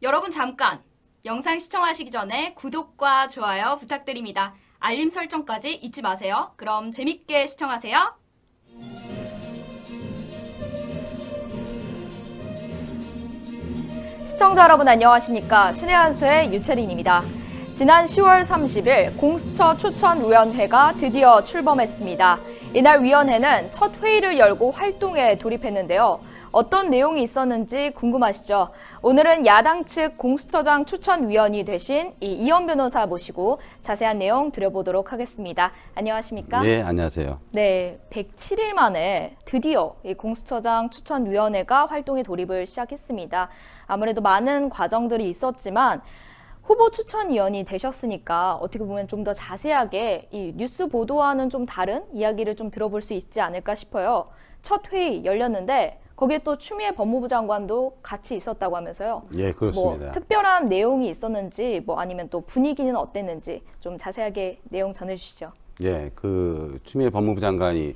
여러분 잠깐! 영상 시청하시기 전에 구독과 좋아요 부탁드립니다. 알림 설정까지 잊지 마세요. 그럼 재밌게 시청하세요. 시청자 여러분 안녕하십니까. 신의 한수의 유채린입니다. 지난 10월 30일 공수처 추천위원회가 드디어 출범했습니다. 이날 위원회는 첫 회의를 열고 활동에 돌입했는데요. 어떤 내용이 있었는지 궁금하시죠? 오늘은 야당 측 공수처장 추천위원이 되신 이현 변호사 모시고 자세한 내용 들어보도록 하겠습니다. 안녕하십니까? 네, 안녕하세요. 네, 107일 만에 드디어 공수처장 추천위원회가 활동에 돌입을 시작했습니다. 아무래도 많은 과정들이 있었지만 후보 추천위원이 되셨으니까 어떻게 보면 좀 더 자세하게 이 뉴스 보도와는 좀 다른 이야기를 좀 들어볼 수 있지 않을까 싶어요. 첫 회의 열렸는데 거기에 또 추미애 법무부 장관도 같이 있었다고 하면서요. 예, 뭐 그렇습니다. 뭐 특별한 내용이 있었는지 뭐 아니면 또 분위기는 어땠는지 좀 자세하게 내용 전해 주시죠. 예, 그 추미애 법무부 장관이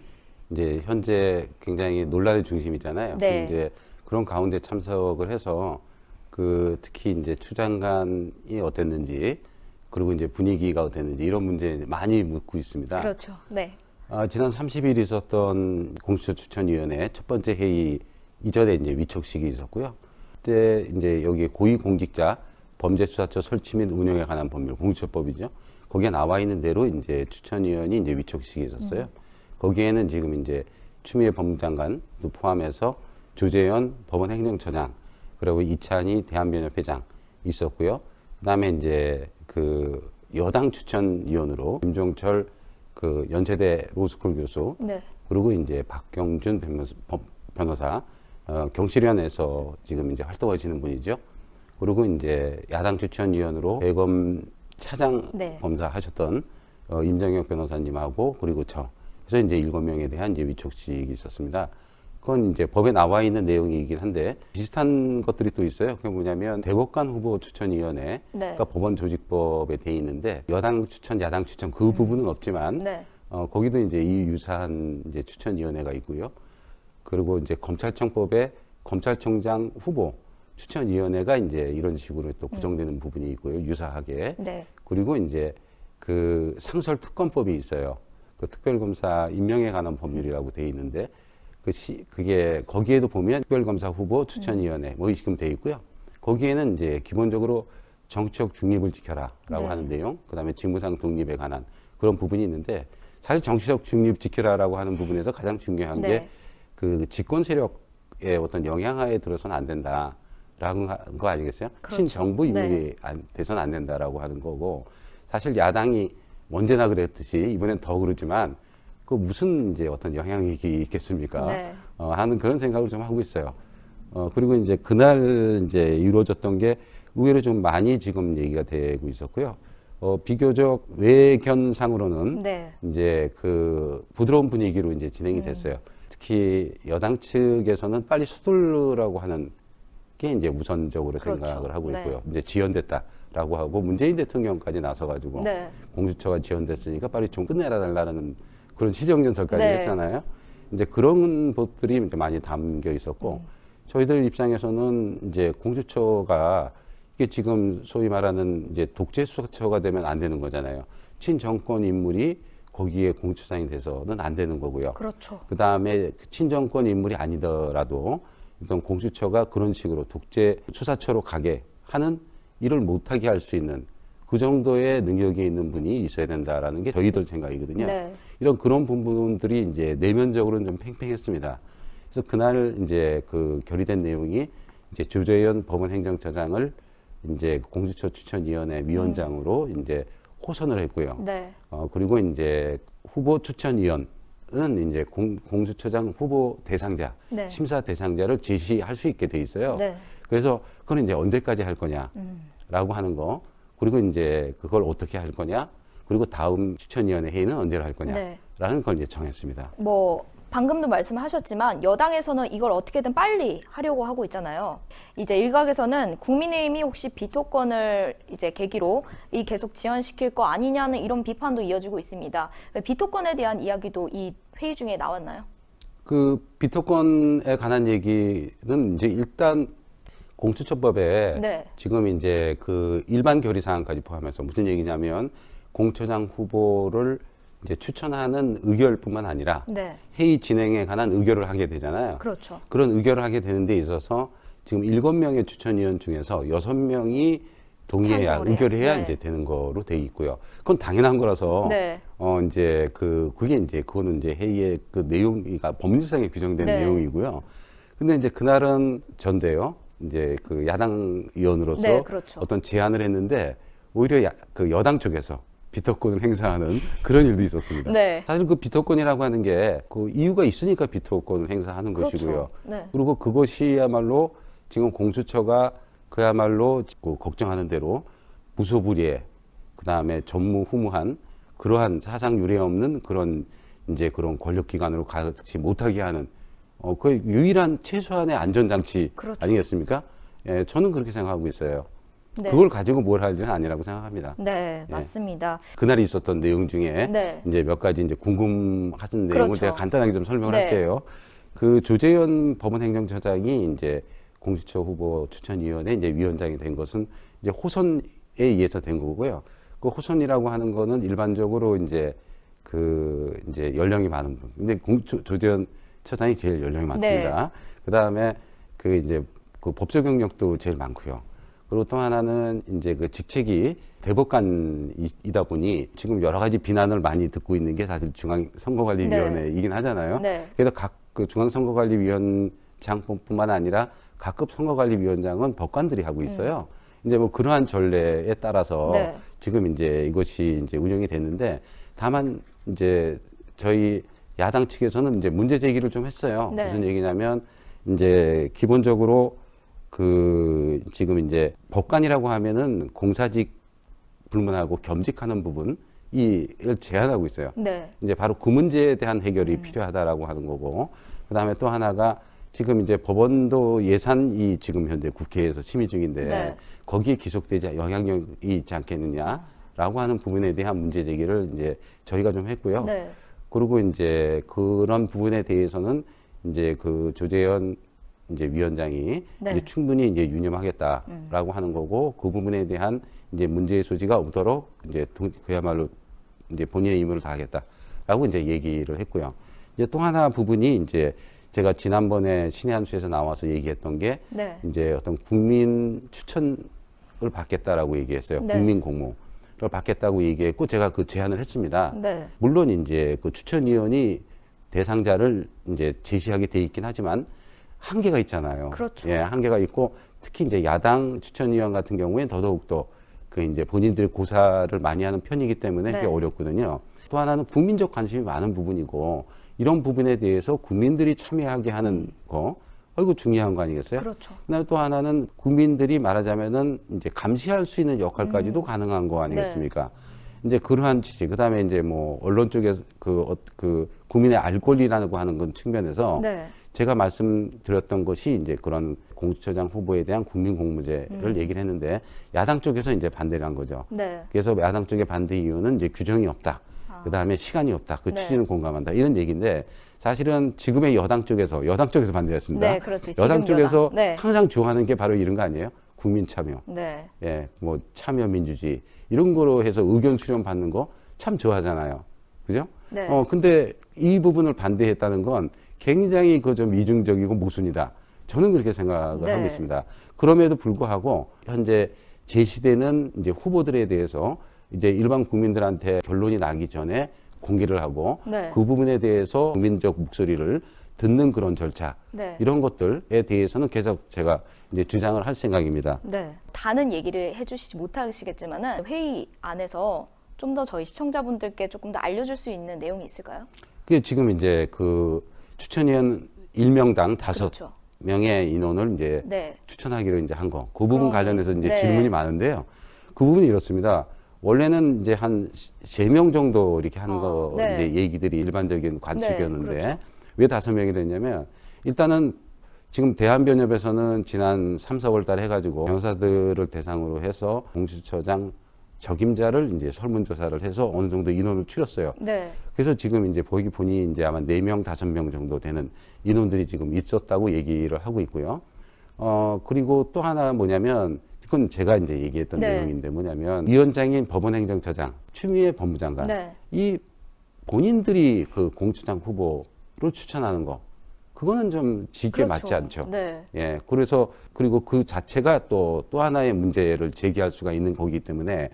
이제 현재 굉장히 논란의 중심이잖아요. 네. 이제 그런 가운데 참석을 해서 그 특히 이제 추 장관이 어땠는지 그리고 이제 분위기가 어땠는지 이런 문제 많이 묻고 있습니다. 그렇죠. 네. 아, 지난 30일 있었던 공수처 추천위원회 첫 번째 회의 이전에 이제 위촉식이 있었고요. 그때 이제 여기 고위공직자 범죄수사처 설치 및 운영에 관한 법률 공수처법이죠. 거기에 나와 있는 대로 이제 추천위원이 이제 위촉식이 있었어요. 음. 거기에는 지금 이제 추미애 법무장관도 포함해서 조재현 법원 행정처장 그리고 이찬희 대한변협회장 있었고요. 그다음에 이제 그 여당 추천위원으로 김종철 그 연세대 로스쿨 교수 네. 그리고 이제 박경준 변호사 어, 경실련에서 지금 이제 활동하시는 분이죠. 그리고 이제 야당 추천위원으로 대검 차장 네. 검사 하셨던 어, 임정혁 변호사님하고 그리고 저 그래서 이제 일곱 명에 대한 이제 위촉식이 있었습니다. 그건 이제 법에 나와 있는 내용이긴 한데 비슷한 것들이 또 있어요. 그게 뭐냐면 대법관 후보 추천위원회, 네. 그러니까 법원 조직법에 돼 있는데 여당 추천, 야당 추천 그 음. 부분은 없지만 네. 어, 거기도 이제 이 유사한 이제 추천위원회가 있고요. 그리고 이제 검찰청법에 검찰총장 후보 추천위원회가 이제 이런 식으로 또 음. 구성되는 음. 부분이 있고요. 유사하게. 네. 그리고 이제 그 상설 특검법이 있어요. 그 특별검사 임명에 관한 법률이라고 돼 있는데 그 시, 그게 거기에도 보면 특별검사 후보 음. 추천위원회 뭐 지금 돼 있고요. 거기에는 이제 기본적으로 정치적 중립을 지켜라라고 네. 하는 내용, 그다음에 직무상 독립에 관한 그런 부분이 있는데 사실 정치적 중립 지켜라라고 하는 부분에서 가장 중요한 네. 게그 집권 세력의 어떤 영향하에 들어선안 된다. 라는거 아니겠어요? 그렇죠. 친정부 임이 네. 안, 돼선 안 된다라고 하는 거고 사실 야당이 언제나 그랬듯이 이번엔 더 그러지만 그 무슨 이제 어떤 영향이 있겠습니까? 네. 어, 하는 그런 생각을 좀 하고 있어요. 어, 그리고 이제 그날 이제 이루어졌던 게 의외로 좀 많이 지금 얘기가 되고 있었고요. 어, 비교적 외견상으로는 네. 이제 그 부드러운 분위기로 이제 진행이 음. 됐어요. 음. 특히 여당 측에서는 빨리 서둘르라고 하는 게 이제 우선적으로 그렇죠. 생각을 하고 네. 있고요. 네. 이제 지연됐다라고 하고 문재인 대통령까지 나서가지고 네. 공수처가 지연됐으니까 빨리 좀 끝내라 달라는 그런 시정연설까지 네. 했잖아요. 이제 그런 것들이 이제 많이 담겨 있었고 음. 저희들 입장에서는 이제 공수처가 이게 지금 소위 말하는 이제 독재 수사처가 되면 안 되는 거잖아요. 친정권 인물이 거기에 공처장이 돼서는 안 되는 거고요. 그렇죠. 그다음에 그 친정권 인물이 아니더라도 일단 공수처가 그런 식으로 독재 수사처로 가게 하는 일을 못하게 할 수 있는 그 정도의 능력이 있는 분이 있어야 된다라는 게 저희들 생각이거든요. 네. 이런 그런 부분들이 이제 내면적으로는 좀 팽팽했습니다. 그래서 그날 이제 그 결의된 내용이 이제 조재현 법원행정처장을 이제 그 공수처 추천위원회 위원장으로 음. 이제 호선을 했고요. 네. 어, 그리고 이제 후보 추천위원은 이제 공, 공수처장 후보 대상자, 네. 심사 대상자를 제시할 수 있게 돼 있어요. 네. 그래서 그건 이제 언제까지 할 거냐라고 음. 하는 거, 그리고 이제 그걸 어떻게 할 거냐, 그리고 다음 추천위원회 회의는 언제로 할 거냐라는 네. 걸 이제 정했습니다. 뭐 방금도 말씀하셨지만 여당에서는 이걸 어떻게든 빨리 하려고 하고 있잖아요. 이제 일각에서는 국민의힘이 혹시 비토권을 이제 계기로 이 계속 지연시킬 거 아니냐는 이런 비판도 이어지고 있습니다. 비토권에 대한 이야기도 이 회의 중에 나왔나요? 그 비토권에 관한 얘기는 이제 일단 공수처법에 네. 지금 이제 그 일반 결의 사항까지 포함해서 무슨 얘기냐면 공처장 후보를 이제 추천하는 의결뿐만 아니라 네. 회의 진행에 관한 의결을 하게 되잖아요. 그렇죠. 그런 의결을 하게 되는 데 있어서 지금 일곱 명의 추천위원 중에서 여섯 명이 동의해야 의결을 해야 네. 이제 되는 거로 돼 있고요. 그건 당연한 거라서 네. 어 이제 그 그게 이제 그거는 이제 회의의 그 내용이 가 그러니까 법률상에 규정된 네. 내용이고요. 근데 이제 그날은 전대요 이제 그 야당 의원으로서 네, 그렇죠. 어떤 제안을 했는데 오히려 야, 그 여당 쪽에서 비토권을 행사하는 그런 일도 있었습니다. 네. 사실 그 비토권이라고 하는 게 그 이유가 있으니까 비토권을 행사하는 그렇죠. 것이고요. 네. 그리고 그것이야말로 지금 공수처가 그야말로 그 걱정하는 대로 무소불위에 그다음에 전무후무한 그러한 사상 유례 없는 그런 이제 그런 권력 기관으로 가지 못하게 하는 어, 그 유일한 최소한의 안전장치 그렇죠. 아니겠습니까? 예, 저는 그렇게 생각하고 있어요. 네. 그걸 가지고 뭘할지는 아니라고 생각합니다. 네, 예. 맞습니다. 그날이 있었던 내용 중에 네. 이제 몇 가지 이제 궁금하신 내용을 그렇죠. 제가 간단하게 좀 설명을 네. 할게요. 그 조재현 법원행정처장이 이제 공수처 후보 추천위원회 이제 위원장이 된 것은 이제 호선에 의해서 된 거고요. 그 호선이라고 하는 거는 일반적으로 이제 그 이제 연령이 많은 분. 근데 공, 조, 조재현 처장이 제일 연령이 많습니다. 네. 그 다음에 그 이제 그법조 경력도 제일 많고요. 그리고 또 하나는 이제 그 직책이 대법관이다 보니 지금 여러 가지 비난을 많이 듣고 있는 게 사실 중앙선거관리위원회이긴 네. 하잖아요. 네. 그래서 각 그 중앙선거관리위원장뿐만 아니라 각급 선거관리위원장은 법관들이 하고 음. 있어요. 음. 이제 뭐 그러한 전례에 따라서 네. 지금 이제 이것이 이제 운영이 됐는데 다만 이제 저희 야당 측에서는 이제 문제 제기를 좀 했어요. 네. 무슨 얘기냐면 이제 기본적으로 그 지금 이제 법관이라고 하면은 공사직 불문하고 겸직하는 부분 이 제한하고 있어요. 네. 이제 바로 그 문제에 대한 해결이 음. 필요하다라고 하는 거고 그다음에 또 하나가 지금 이제 법원도 예산이 지금 현재 국회에서 심의 중인데 네. 거기에 기속되지 영향력이 있지 않겠느냐라고 하는 부분에 대한 문제 제기를 이제 저희가 좀 했고요. 네. 그리고 이제 그런 부분에 대해서는 이제 그 조재현 이제 위원장이 네. 이제 충분히 이제 유념하겠다라고 음. 하는 거고 그 부분에 대한 이제 문제의 소지가 없도록 이제 동, 그야말로 이제 본인의 임무를 다하겠다라고 이제 얘기를 했고요. 이제 또 하나 부분이 이제 제가 지난번에 신의 한수에서 나와서 얘기했던 게 네. 이제 어떤 국민 추천을 받겠다라고 얘기했어요. 네. 국민 공모. 를 받겠다고 얘기했고 제가 그 제안을 했습니다. 네. 물론 이제 그 추천위원이 대상자를 이제 제시하게 돼 있긴 하지만 한계가 있잖아요. 그렇죠. 예, 한계가 있고 특히 이제 야당 추천위원 같은 경우에 더더욱 더그 이제 본인들이 고사를 많이 하는 편이기 때문에 네. 그게 어렵거든요. 또 하나는 국민적 관심이 많은 부분이고 이런 부분에 대해서 국민들이 참여하게 하는 거아이거 중요한 거 아니겠어요? 그렇죠. 다음에또 하나는 국민들이 말하자면은 이제 감시할 수 있는 역할까지도 음. 가능한 거 아니겠습니까? 네. 이제 그러한 취지. 그다음에 이제 뭐 언론 쪽에서 그, 어, 그 국민의 알권리라고 하는 건 측면에서 네. 제가 말씀드렸던 것이 이제 그런 공수처장 후보에 대한 국민 공무제를 음. 얘기를 했는데 야당 쪽에서 이제 반대를 한 거죠. 네. 그래서 야당 쪽의 반대 이유는 이제 규정이 없다. 아. 그다음에 시간이 없다. 그 네. 취지는 공감한다. 이런 얘기인데 사실은 지금의 여당 쪽에서 여당 쪽에서 반대했습니다. 네, 그렇죠. 여당 쪽에서 여 네. 항상 좋아하는 게 바로 이런 거 아니에요? 국민 참여. 네. 예, 뭐 참여 민주주의 이런 거로 해서 의견 수렴 받는 거 참 좋아하잖아요. 그죠? 네. 어, 근데 이 부분을 반대했다는 건 굉장히 그 좀 이중적이고 모순이다. 저는 그렇게 생각을 네. 하고 있습니다. 그럼에도 불구하고 현재 제시되는 이제 후보들에 대해서 이제 일반 국민들한테 결론이 나기 전에 공개를 하고 네. 그 부분에 대해서 국민적 목소리를 듣는 그런 절차 네. 이런 것들에 대해서는 계속 제가 이제 주장을 할 생각입니다. 네. 다른 얘기를 해주시지 못하시겠지만은 회의 안에서 좀 더 저희 시청자분들께 조금 더 알려줄 수 있는 내용이 있을까요? 그게 지금 이제 그 추천위원 일명당 다섯 그렇죠. 명의 인원을 이제 네. 추천하기로 이제 한 거. 그 부분 어, 관련해서 이제 네. 질문이 많은데요. 그 부분이 이렇습니다. 원래는 이제 한 세 명 정도 이렇게 하는 어, 거 네. 이제 얘기들이 일반적인 관측이었는데 네, 그렇죠. 왜 다섯 명이 됐냐면 일단은 지금 대한변협에서는 지난 삼사월 달 해가지고 변호사들을 대상으로 해서 공수처장 적임자를 이제 설문조사를 해서 어느 정도 인원을 추렸어요. 네. 그래서 지금 이제 보기 보니 이제 아마 네 명 다섯 명 정도 되는 인원들이 지금 있었다고 얘기를 하고 있고요. 어, 그리고 또 하나 뭐냐면 그건 제가 이제 얘기했던 네. 내용인데 뭐냐면 위원장인 법원행정처장, 추미애 법무장관 네. 이 본인들이 그 공수장 후보로 추천하는 거 그거는 좀 지게 그렇죠. 맞지 않죠. 네. 예, 그래서 그리고 그 자체가 또또 또 하나의 문제를 제기할 수가 있는 거기 때문에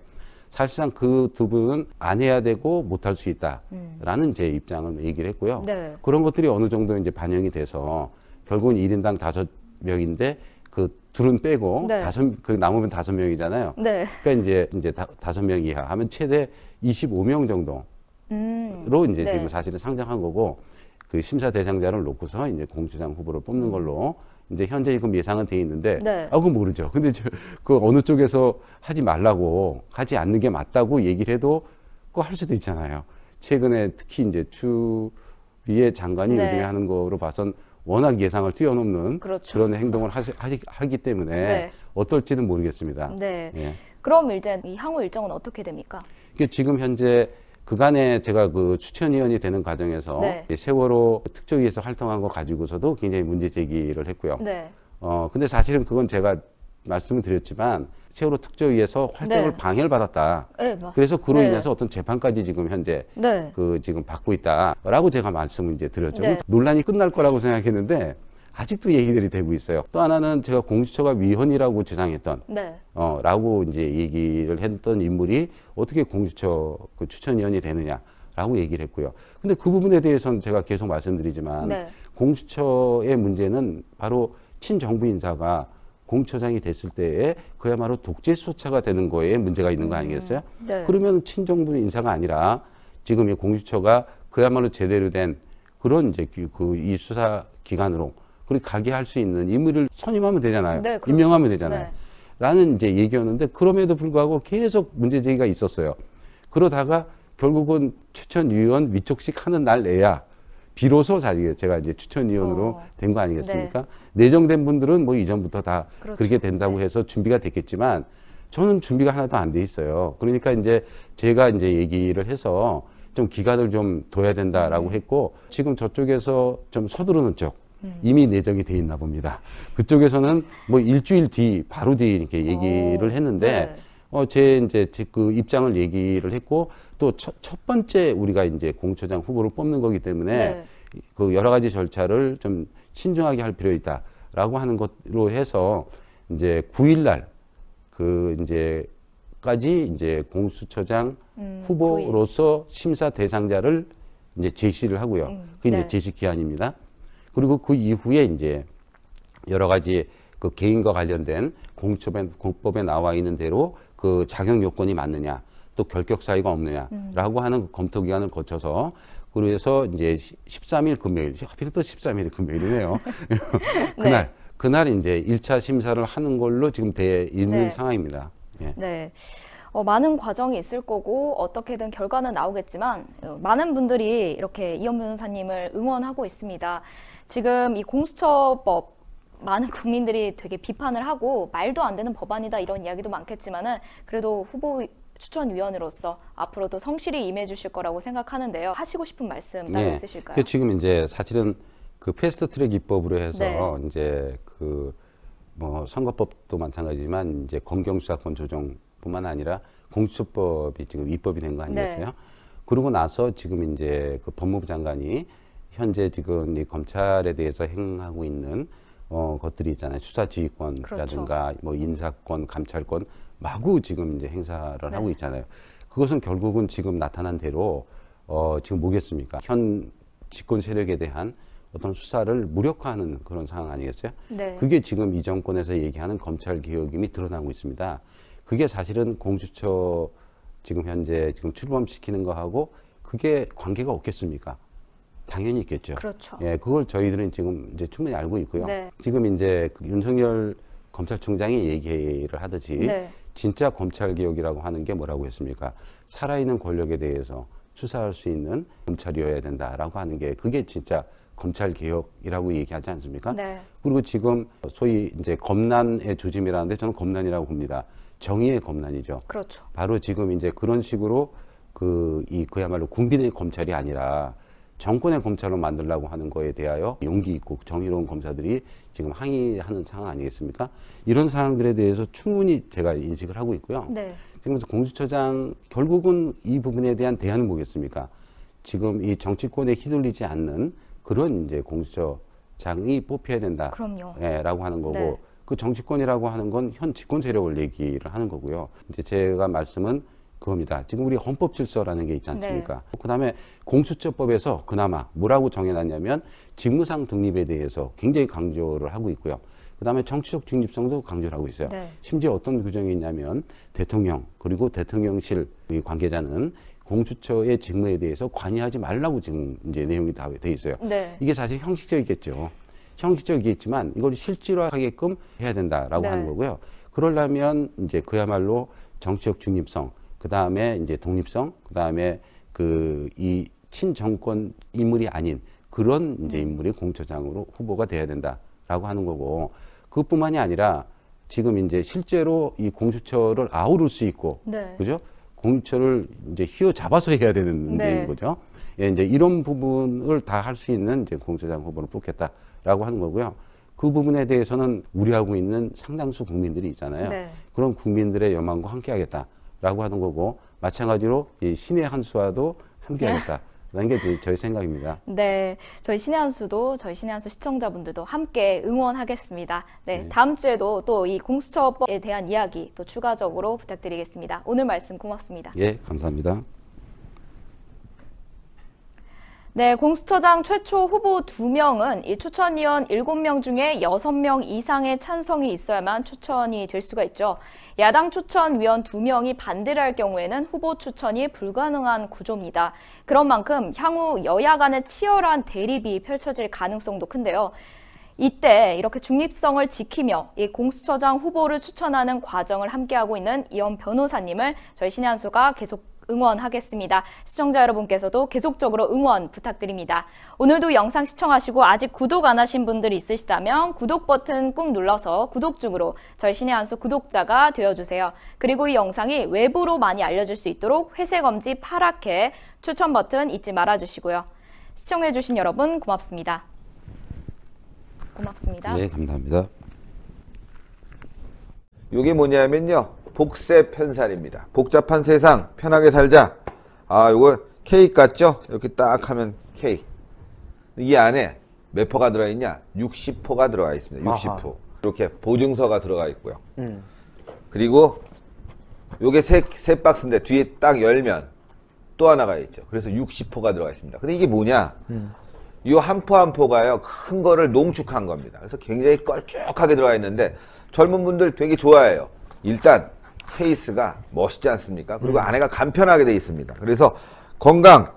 사실상 그 두 분은 안 해야 되고 못 할수 음. 있다라는 음. 제 입장을 얘기를 했고요. 네. 그런 것들이 어느 정도 이제 반영이 돼서 결국은 1인당 다섯 명인데 그 둘은 빼고 네. 다섯 네. 그 남으면 다섯 명이잖아요. 네. 그러니까 이제 이제 다섯 명 이하 하면 최대 25명 정도로 음. 이제 네. 지금 사실은 상장한 거고 그 심사 대상자를 놓고서 이제 공수장 후보를 뽑는 음. 걸로 이제 현재 지금 예상은 돼 있는데 네. 아 그건 모르죠. 근데 저, 그 어느 쪽에서 하지 말라고 하지 않는 게 맞다고 얘기를 해도 꼭할 수도 있잖아요. 최근에 특히 이제 추미애 장관이 네. 요즘에 하는 거로 봐선 워낙 예상을 뛰어넘는 그렇죠. 그런 행동을 하시, 하시, 하기 때문에 네. 어떨지는 모르겠습니다. 네. 예. 그럼 이제 이 향후 일정은 어떻게 됩니까? 이게 지금 현재 그간에 제가 그 추천위원이 되는 과정에서 네. 세월호 특조위에서 활동한 거 가지고서도 굉장히 문제 제기를 했고요. 네. 어, 근데 사실은 그건 제가 말씀을 드렸지만 세월호 특조위에서 활동을 네. 방해를 받았다. 네, 그래서 그로 네. 인해서 어떤 재판까지 지금 현재 네. 그 지금 받고 있다라고 제가 말씀을 이제 드렸죠. 네. 논란이 끝날 거라고 생각했는데 아직도 얘기들이 되고 있어요. 또 하나는 제가 공수처가 위헌이라고 주장했던 네. 어, 라고 이제 얘기를 했던 인물이 어떻게 공수처 그 추천위원이 되느냐라고 얘기를 했고요. 근데 그 부분에 대해서는 제가 계속 말씀드리지만 네. 공수처의 문제는 바로 친정부 인사가 공처장이 됐을 때에 그야말로 독재 수사가 되는 거에 문제가 있는 거 음. 아니겠어요? 음, 네. 그러면 친정부 인사가 아니라 지금 이 공수처가 그야말로 제대로 된 그런 이제 그이 그 수사 기관으로 그리 가게 할 수 있는 임물를 선임하면 되잖아요. 네, 그렇죠. 임명하면 되잖아요. 네. 라는 이제 얘기였는데 그럼에도 불구하고 계속 문제 제기가 있었어요. 그러다가 결국은 추천위원 위촉식 하는 날내야 비로소 자기가 제가 이제 추천위원으로 어. 된거 아니겠습니까? 네. 내정된 분들은 뭐 이전부터 다 그렇죠. 그렇게 된다고 네. 해서 준비가 됐겠지만 저는 준비가 하나도 안 돼 있어요. 그러니까 이제 제가 이제 얘기를 해서 좀 기간을 좀 둬야 된다라고 음. 했고 지금 저쪽에서 좀 서두르는 쪽 음. 이미 내정이 돼 있나 봅니다. 그쪽에서는 뭐 일주일 뒤 바로 뒤 이렇게 어. 얘기를 했는데 네. 어, 제 이제 제그 입장을 얘기를 했고 또첫 첫 번째 우리가 이제 공처장 후보를 뽑는 거기 때문에 네. 그 여러 가지 절차를 좀 신중하게 할 필요 있다라고 하는 것으로 해서 이제 9일 날 그 이제 까지 이제 공수처장 음, 후보로서 9일. 심사 대상자를 이제 제시를 하고요. 음, 그게 네. 이제 제시 기한입니다. 그리고 그 이후에 이제 여러 가지 그 개인과 관련된 공처에 공법에 나와 있는 대로 그 자격 요건이 맞느냐 또 결격 사유가 없느냐라고 음. 하는 그 검토 기간을 거쳐서 그래서 이제 13일 금요일 하필 또1 3일 금요일이네요. 그날 네. 그날 이제 1차 심사를 하는 걸로 지금 돼 있는 네. 상황입니다. 예. 네. 어, 많은 과정이 있을 거고 어떻게든 결과는 나오겠지만 어, 많은 분들이 이렇게 이현 변호사님을 응원하고 있습니다. 지금 이 공수처법 많은 국민들이 되게 비판을 하고 말도 안 되는 법안이다 이런 이야기도 많겠지만은 그래도 후보 추천위원으로서 앞으로도 성실히 임해 주실 거라고 생각하는데요. 하시고 싶은 말씀 따로 네. 있으실까요? 그 지금 이제 사실은 그 패스트 트랙 입법으로 해서 네. 이제 그 뭐 선거법도 마찬가지지만 이제 검경수사권 조정뿐만 아니라 공수처법이 지금 입법이 된 거 아니겠어요? 네. 그러고 나서 지금 이제 그 법무부 장관이 현재 지금 이 검찰에 대해서 행하고 있는 어, 것들이 있잖아요. 수사 지휘권이라든가 그렇죠. 뭐 인사권, 감찰권 마구 지금 이제 행사를 네. 하고 있잖아요. 그것은 결국은 지금 나타난 대로 어, 지금 뭐겠습니까? 현 집권 세력에 대한 어떤 수사를 무력화하는 그런 상황 아니겠어요? 네. 그게 지금 이 정권에서 얘기하는 검찰 개혁임이 드러나고 있습니다. 그게 사실은 공수처 지금 현재 지금 출범시키는 거하고 그게 관계가 없겠습니까? 당연히 있겠죠. 그렇죠. 예, 그걸 저희들은 지금 이제 충분히 알고 있고요. 네. 지금 이제 그 윤석열 검찰총장이 얘기를 하듯이 네. 진짜 검찰 개혁이라고 하는 게 뭐라고 했습니까? 살아있는 권력에 대해서 수사할 수 있는 검찰이어야 된다라고 하는 게 그게 진짜 검찰 개혁이라고 얘기하지 않습니까? 네. 그리고 지금 소위 이제 검난의 조짐이라는데 저는 검난이라고 봅니다. 정의의 검난이죠. 그렇죠. 바로 지금 이제 그런 식으로 그 이 그야말로 국민의 검찰이 아니라 정권의 검찰로 만들라고 하는 거에 대하여 용기 있고 정의로운 검사들이 지금 항의하는 상황 아니겠습니까? 이런 상황들에 대해서 충분히 제가 인식을 하고 있고요. 네. 지금 공수처장 결국은 이 부분에 대한 대안은 뭐겠습니까? 지금 이 정치권에 휘둘리지 않는 그런 이제 공수처장이 뽑혀야 된다. 그럼요. 예, 라고 하는 거고 네. 그 정치권이라고 하는 건 현 집권 세력을 얘기를 하는 거고요. 이제 제가 말씀은 그겁니다. 지금 우리 헌법 질서라는 게 있지 네. 않습니까? 네. 그다음에 공수처법에서 그나마 뭐라고 정해놨냐면 직무상 독립에 대해서 굉장히 강조를 하고 있고요. 그다음에 정치적 중립성도 강조를 하고 있어요. 네. 심지어 어떤 규정이 있냐면 대통령 그리고 대통령실 관계자는 공수처의 직무에 대해서 관여하지 말라고 지금 이제 내용이 다 돼 있어요. 네. 이게 사실 형식적이겠죠. 형식적이겠지만 이걸 실질화하게끔 해야 된다라고 네. 하는 거고요. 그러려면 이제 그야말로 정치적 중립성 그 다음에 이제 독립성, 그 다음에 그 이 친정권 인물이 아닌 그런 이제 음. 인물이 공처장으로 후보가 돼야 된다라고 하는 거고 그것뿐만이 아니라 지금 이제 실제로 이 공수처를 아우를 수 있고 네. 그죠? 공처를 수 이제 휘어잡아서 해야 되는 문제인 네. 거죠. 예, 이제 이런 부분을 다 할 수 있는 이제 공처장 수 후보를 뽑겠다라고 하는 거고요. 그 부분에 대해서는 우려하고 있는 상당수 국민들이 있잖아요. 네. 그런 국민들의 여망과 함께하겠다. 라고 하는 거고 마찬가지로 이 신의 한수와도 함께하겠다. 네. 라는 게 저희 생각입니다. 네, 저희 신의 한수도 저희 신의 한수 시청자분들도 함께 응원하겠습니다. 네, 네. 다음 주에도 또 이 공수처법에 대한 이야기 또 추가적으로 부탁드리겠습니다. 오늘 말씀 고맙습니다. 예, 감사합니다. 네, 공수처장 최초 후보 두명은이 추천위원 일곱 명 중에 여섯 명 이상의 찬성이 있어야만 추천이 될 수가 있죠. 야당 추천위원 두명이 반대를 할 경우에는 후보 추천이 불가능한 구조입니다. 그런 만큼 향후 여야 간의 치열한 대립이 펼쳐질 가능성도 큰데요. 이때 이렇게 중립성을 지키며 이 공수처장 후보를 추천하는 과정을 함께하고 있는 이원 변호사님을 저희 신의 한수가 계속 응원하겠습니다. 시청자 여러분께서도 계속적으로 응원 부탁드립니다. 오늘도 영상 시청하시고 아직 구독 안 하신 분들 있으시다면 구독 버튼 꾹 눌러서 구독 중으로 절 신의 한수 구독자가 되어주세요. 그리고 이 영상이 외부로 많이 알려질 수 있도록 회색 엄지 파랗게 추천 버튼 잊지 말아주시고요. 시청해주신 여러분 고맙습니다. 고맙습니다. 네, 감사합니다. 이게 뭐냐면요. 복세 편살입니다. 복잡한 세상 편하게 살자. 아, 요거 케이 같죠? 이렇게 딱 하면 케이크. 안에 몇 포가 들어있냐? 60포가 들어가 있습니다. 60포. 아하. 이렇게 보증서가 들어가 있고요. 음. 그리고 요게 세, 세 박스인데 뒤에 딱 열면 또 하나가 있죠. 그래서 60포가 들어가 있습니다. 근데 이게 뭐냐? 음. 요한 포 한 포가요 큰 거를 농축한 겁니다. 그래서 굉장히 껄쭉하게 들어가 있는데 젊은 분들 되게 좋아해요. 일단 케이스가 멋있지 않습니까? 그리고 음. 안에가 간편하게 돼 있습니다. 그래서 건강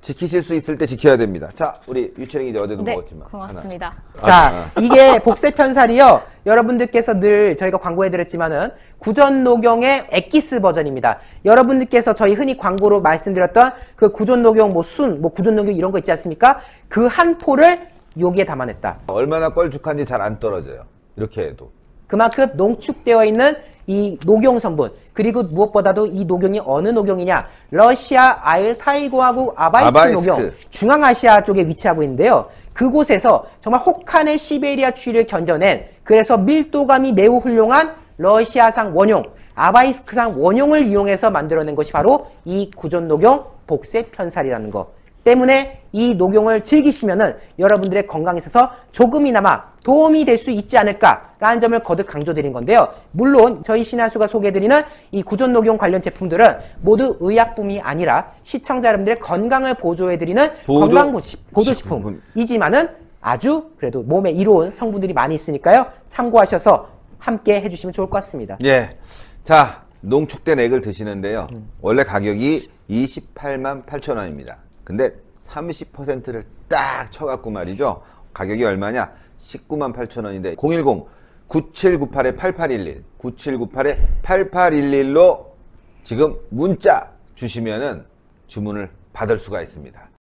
지키실 수 있을 때 지켜야 됩니다. 자, 우리 유채령이 이제 어제도 네, 먹었지만. 고맙습니다. 하나. 자, 아, 네. 이게 복세 편살이요. 여러분들께서 늘 저희가 광고해드렸지만은 구전 녹용의 액기스 버전입니다. 여러분들께서 저희 흔히 광고로 말씀드렸던 그 구전 녹용 뭐 순, 뭐 구전 녹용 이런 거 있지 않습니까? 그 한 포를 여기에 담아냈다. 얼마나 껄쭉한지 잘 안 떨어져요. 이렇게 해도. 그만큼 농축되어 있는 이 녹용 성분 그리고 무엇보다도 이 녹용이 어느 녹용이냐 러시아 아일 타이고하고 아바이스크, 아바이스크, 녹용 중앙아시아 쪽에 위치하고 있는데요 그곳에서 정말 혹한의 시베리아 추위를 견뎌낸 그래서 밀도감이 매우 훌륭한 러시아상 원용 아바이스크산 원용을 이용해서 만들어낸 것이 바로 이 구존 녹용 복색 편살이라는 거 때문에 이 녹용을 즐기시면은 여러분들의 건강에 있어서 조금이나마 도움이 될 수 있지 않을까라는 점을 거듭 강조드린 건데요. 물론 저희 신하수가 소개해드리는 이 구존 녹용 관련 제품들은 모두 의약품이 아니라 시청자 여러분들의 건강을 보조해드리는 보조... 건강 보조식품이지만은 아주 그래도 몸에 이로운 성분들이 많이 있으니까요. 참고하셔서 함께 해주시면 좋을 것 같습니다. 예. 자, 농축된 액을 드시는데요. 음. 원래 가격이 28만 8천 원입니다. 근데 30%를 딱 쳐갖고 말이죠. 가격이 얼마냐? 19만 8천 원인데 010 9798-8811 9798-8811로 지금 문자 주시면은 주문을 받을 수가 있습니다.